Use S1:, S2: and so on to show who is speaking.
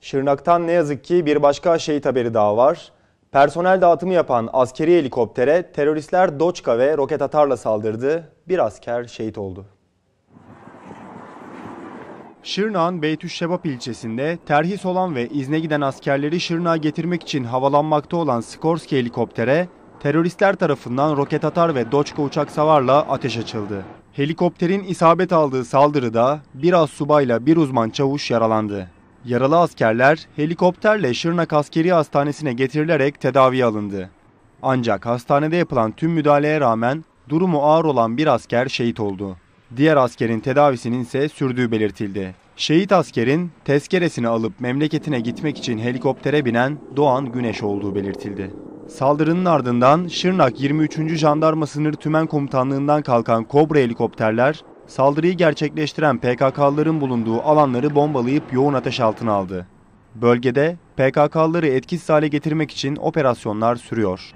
S1: Şırnak'tan ne yazık ki bir başka şehit haberi daha var. Personel dağıtımı yapan askeri helikoptere teröristler doçka ve roket atarla saldırdı. Bir asker şehit oldu. Şırnak'ın Beytüşşebap ilçesinde terhis olan ve izne giden askerleri Şırnak'a getirmek için havalanmakta olan Skorski helikoptere teröristler tarafından roket atar ve Doçka uçak savarla ateş açıldı. Helikopterin isabet aldığı saldırıda bir az subayla bir uzman çavuş yaralandı. Yaralı askerler helikopterle Şırnak Askeri Hastanesi'ne getirilerek tedavi alındı. Ancak hastanede yapılan tüm müdahaleye rağmen durumu ağır olan bir asker şehit oldu. Diğer askerin tedavisinin ise sürdüğü belirtildi. Şehit askerin tezkeresini alıp memleketine gitmek için helikoptere binen Doğan Güneş olduğu belirtildi. Saldırının ardından Şırnak 23. Jandarma Sınır Tümen Komutanlığı'ndan kalkan Kobra helikopterler Saldırıyı gerçekleştiren PKK'ların bulunduğu alanları bombalayıp yoğun ateş altına aldı. Bölgede PKK'ları etkisiz hale getirmek için operasyonlar sürüyor.